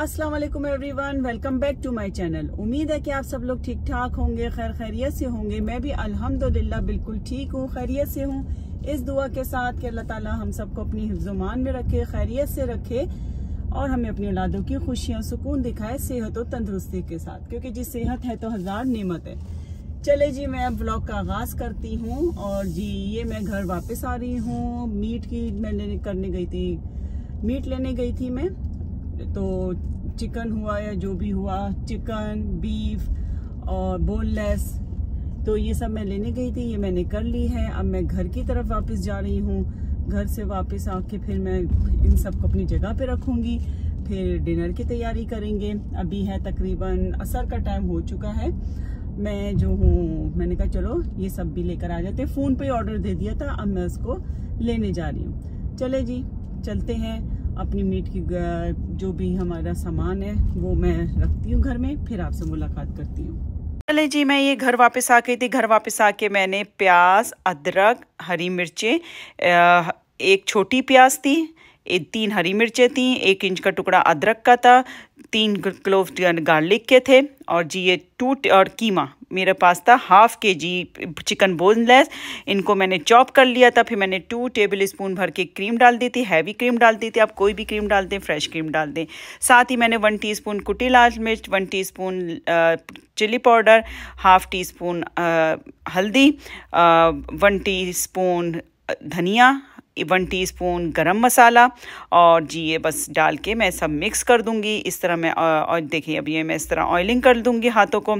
अस्सलाम वालेकुम everyone welcome back to my channel उम्मीद है कि आप सब लोग ठीक ठाक होंगे खैर खैरियत से होंगे मैं भी अल्हम्दुलिल्लाह बिल्कुल ठीक हूँ खैरियत से हूँ इस दुआ के साथ कि अल्लाह ताला हम सबको अपनी हिफ्जुमान में रखे खैरियत से रखे और हमें अपनी औलादों की खुशियाँ सुकून दिखाए सेहत और तंदरुस्ती के साथ क्योंकि जी सेहत है तो हजार नियमत है चले जी मैं अब ब्लॉग का आगाज़ करती हूँ और जी ये मैं घर वापस आ रही हूँ मीट की मैं करने गई थी मीट लेने गई थी मैं तो चिकन हुआ या जो भी हुआ चिकन बीफ और बोनलेस तो ये सब मैं लेने गई थी ये मैंने कर ली है अब मैं घर की तरफ वापस जा रही हूँ घर से वापस आके फिर मैं इन सब को अपनी जगह पे रखूँगी फिर डिनर की तैयारी करेंगे अभी है तकरीबन असर का टाइम हो चुका है मैं जो हूँ मैंने कहा चलो ये सब भी लेकर आ जाते फ़ोन पे ऑर्डर दे दिया था अब मैं उसको लेने जा रही हूँ चले जी चलते हैं अपनी मीट की जो भी हमारा सामान है वो मैं रखती हूँ घर में फिर आपसे मुलाकात करती हूँ चले जी मैं ये घर वापस आ गई थी घर वापस आके मैंने प्याज अदरक हरी मिर्चें एक छोटी प्याज थी तीन हरी मिर्चें थी एक इंच का टुकड़ा अदरक का था तीन क्लोव गार्लिक के थे और जी ये टूट और कीमा मेरे पास था हाफ़ के जी चिकन बोनलेस इनको मैंने चॉप कर लिया था फिर मैंने टू टेबल स्पून भर के क्रीम डाल दी थी हैवी क्रीम डाल दी थी आप कोई भी क्रीम डाल दें फ्रेश क्रीम डाल दें साथ ही मैंने वन टी स्पून कुटी लाल मिर्च one teaspoon chilli powder half teaspoon हल्दी वन टी स्पून धनिया वन टीस्पून गरम मसाला और जी ये बस डाल के मैं सब मिक्स कर दूंगी इस तरह मैं और देखिए अब ये मैं इस तरह ऑयलिंग कर दूंगी हाथों को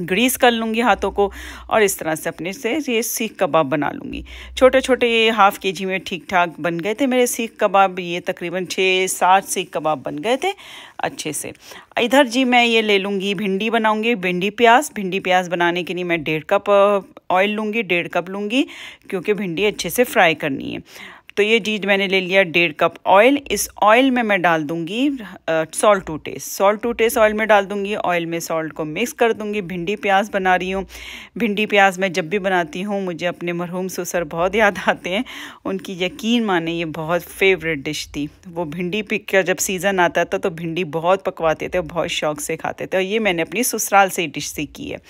ग्रीस कर लूँगी हाथों को और इस तरह से अपने से ये सीख कबाब बना लूँगी छोटे छोटे ये हाफ़ के जी में ठीक ठाक बन गए थे मेरे सीख कबाब ये तकरीबन छः सात सीख कबाब बन गए थे अच्छे से इधर जी मैं ये ले लूँगी भिंडी बनाऊँगी भिंडी प्याज भिंडी प्याज बनाने के लिए मैं डेढ़ कप ऑयल लूँगी डेढ़ कप लूँगी क्योंकि भिंडी अच्छे से फ्राई करनी है तो ये चीज़ मैंने ले लिया डेढ़ कप ऑयल इस ऑयल में मैं डाल दूंगी salt to taste salt to taste oil में डाल दूंगी ऑयल में सॉल्ट को मिक्स कर दूंगी भिंडी प्याज बना रही हूँ भिंडी प्याज मैं जब भी बनाती हूँ मुझे अपने मरहूम सुसर बहुत याद आते हैं उनकी यकीन माने ये बहुत फेवरेट डिश थी वो भिंडी पिक का जब सीज़न आता था तो भिंडी बहुत पकवाते थे बहुत शौक से खाते थे और ये मैंने अपनी ससुराल से डिश सीखी है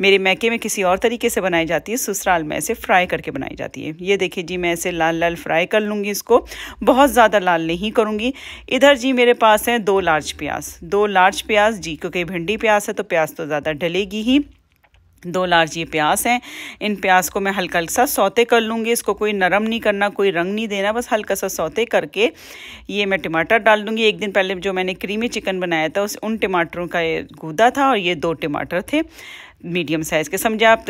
मेरे मैके में किसी और तरीके से बनाई जाती है ससुराल में ऐसे फ्राई करके बनाई जाती है ये देखिए जी मैं ऐसे लाल लाल फ्राई कर लूँगी इसको बहुत ज़्यादा लाल नहीं करूँगी इधर जी मेरे पास है दो लार्ज प्याज दो लार्ज प्याज जी क्योंकि भिंडी प्याज है तो प्याज तो ज़्यादा डलेगी ही दो लार्ज ये प्याज हैं इन प्याज को मैं हल्का हल्का सा सौते कर लूँगी इसको कोई नरम नहीं करना कोई रंग नहीं देना बस हल्का सा सौते करके ये मैं टमाटर डाल दूँगी एक दिन पहले जो मैंने क्रीमी चिकन बनाया था उस उन टमाटरों का ये गूदा था और ये दो टमाटर थे मीडियम साइज़ के समझे आप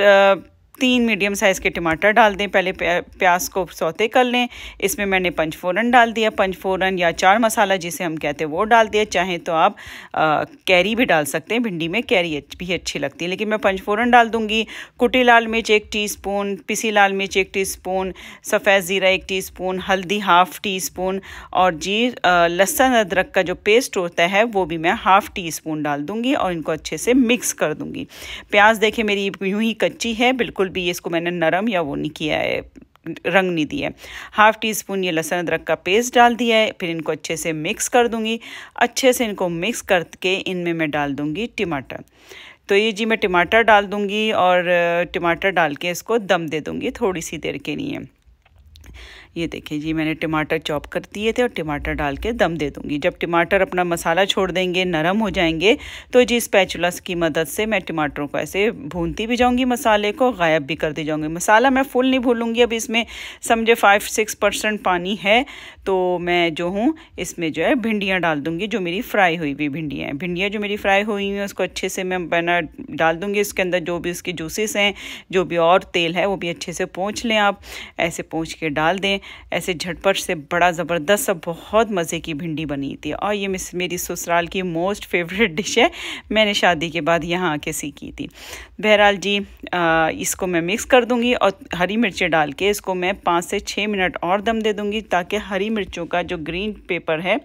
तीन मीडियम साइज़ के टमाटर डाल दें पहले प्याज को सौते कर लें इसमें मैंने पंचफोरन डाल दिया पंचफोरन या चार मसाला जिसे हम कहते हैं वो डाल दिया चाहें तो आप कैरी भी डाल सकते हैं भिंडी में कैरी भी अच्छी लगती है लेकिन मैं पंचफोरन डाल दूँगी कुटी लाल मिर्च एक टी स्पून पिसी लाल मिर्च एक टी स्पून सफ़ेद ज़ीरा एक टी स्पून हल्दी हाफ़ टी स्पून और जी लहसन अदरक का जो पेस्ट होता है वो भी मैं हाफ़ टी स्पून डाल दूँगी और इनको अच्छे से मिक्स कर दूँगी प्याज देखें मेरी यूँ ही कच्ची है बिल्कुल बिल्कुल भी इसको मैंने नरम या वो नहीं किया है रंग नहीं दिया हाफ़ टी स्पून ये लहसुन अदरक का पेस्ट डाल दिया है फिर इनको अच्छे से मिक्स कर दूंगी अच्छे से इनको मिक्स करके इनमें मैं डाल दूंगी टमाटर तो ये जी मैं टमाटर डाल दूंगी और टमाटर डाल के इसको दम दे दूंगी थोड़ी सी देर के लिए ये देखिए जी मैंने टमाटर चॉप कर दिए थे और टमाटर डाल के दम दे दूँगी जब टमाटर अपना मसाला छोड़ देंगे नरम हो जाएंगे तो जी स्पैचुलस की मदद से मैं टमाटरों को ऐसे भूनती भी जाऊँगी मसाले को गायब भी कर दी जाऊँगी मसाला मैं फुल नहीं भूलूँगी अब इसमें समझे फाइव सिक्स परसेंट पानी है तो मैं जो हूँ इसमें जो है भिंडियाँ डाल दूँगी जो मेरी फ्राई हुई हुई भिंडियाँ हैं भिंडियाँ जो मेरी फ्राई हुई हुई हैं उसको अच्छे से मैं बना डाल दूँगी इसके अंदर जो भी उसके जूसेस हैं जो भी और तेल है वो भी अच्छे से पहुँच लें आप ऐसे पहुँच के डाल दें ऐसे झटपट से बड़ा ज़बरदस्त और बहुत मज़े की भिंडी बनी थी और ये मिस मेरी ससुराल की मोस्ट फेवरेट डिश है मैंने शादी के बाद यहाँ आके सीखी थी बहरहाल जी आ, इसको मैं मिक्स कर दूँगी और हरी मिर्चें डाल के इसको मैं पाँच से छः मिनट और दम दे दूँगी ताकि हरी मिर्चों का जो ग्रीन पेपर है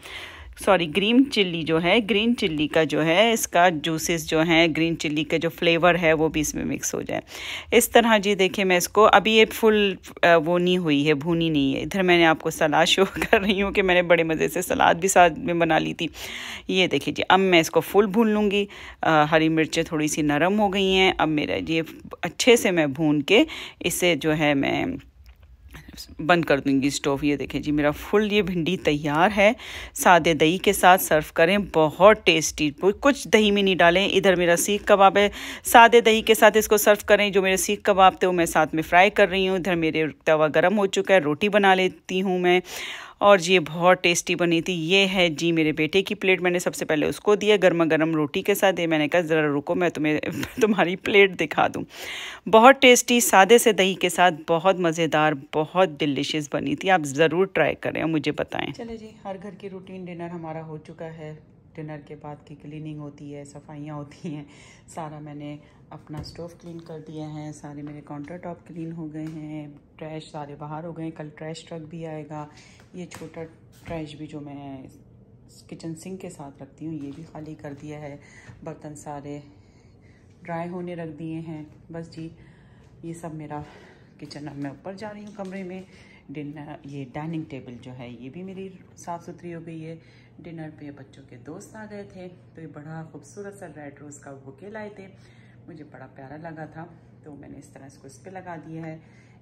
सॉरी ग्रीन चिल्ली जो है ग्रीन चिल्ली का जो है इसका जूसेस जो है ग्रीन चिल्ली का जो फ्लेवर है वो भी इसमें मिक्स हो जाए इस तरह जी देखिए मैं इसको अभी ये फुल वो नहीं हुई है भूनी नहीं है इधर मैंने आपको सलाद शो कर रही हूँ कि मैंने बड़े मज़े से सलाद भी साथ में बना ली थी ये देखिए जी अब मैं इसको फुल भून लूँगी हरी मिर्चें थोड़ी सी नरम हो गई हैं अब मेरा ये अच्छे से मैं भून के इसे जो है मैं बंद कर दूंगी स्टोव ये देखें जी मेरा फुल ये भिंडी तैयार है सादे दही के साथ सर्व करें बहुत टेस्टी कुछ दही में नहीं डालें इधर मेरा सीख कबाब है सादे दही के साथ इसको सर्व करें जो मेरे सीख कबाब थे वो मैं साथ में फ्राई कर रही हूँ इधर मेरे तवा गर्म हो चुका है रोटी बना लेती हूँ मैं और ये बहुत टेस्टी बनी थी ये है जी मेरे बेटे की प्लेट मैंने सबसे पहले उसको दिया गर्मा गर्म रोटी के साथ ये मैंने कहा ज़रा रुको मैं तुम्हें तुम्हारी प्लेट दिखा दूँ बहुत टेस्टी सादे से दही के साथ बहुत मज़ेदार बहुत डिलिशियस बनी थी आप ज़रूर ट्राई करें मुझे बताएं चले जी हर घर की रूटीन डिनर हमारा हो चुका है डिनर के बाद की क्लीनिंग होती है सफाइयाँ होती हैं सारा मैंने अपना स्टोव क्लीन कर दिया है सारे मेरे काउंटर टॉप क्लीन हो गए हैं ट्रैश सारे बाहर हो गए कल ट्रैश ट्रक भी आएगा ये छोटा ट्रैश भी जो मैं किचन सिंक के साथ रखती हूँ ये भी खाली कर दिया है बर्तन सारे ड्राई होने रख दिए हैं बस जी ये सब मेरा किचन अब मैं ऊपर जा रही हूँ कमरे में डिनर ये डाइनिंग टेबल जो है ये भी मेरी साफ़ सुथरी हो गई है डिनर पे बच्चों के दोस्त आ गए थे तो ये बड़ा खूबसूरत सा रेड रोज़ का बुके लाए थे मुझे बड़ा प्यारा लगा था तो मैंने इस तरह इसको इस पर लगा दिया है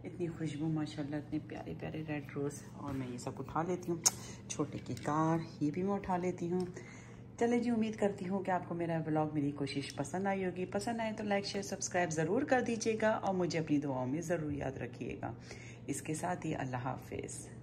इतनी खुशबू माशाल्लाह इतने प्यारे प्यारे रेड रोज़ और मैं ये सब उठा लेती हूँ छोटे की कार ये भी मैं उठा लेती हूँ चले जी उम्मीद करती हूँ कि आपको मेरा ब्लॉग मेरी कोशिश पसंद आई होगी पसंद आए तो लाइक शेयर सब्सक्राइब ज़रूर कर दीजिएगा और मुझे अपनी दुआओं में ज़रूर याद रखिएगा इसके साथ ही अल्लाह हाफिज़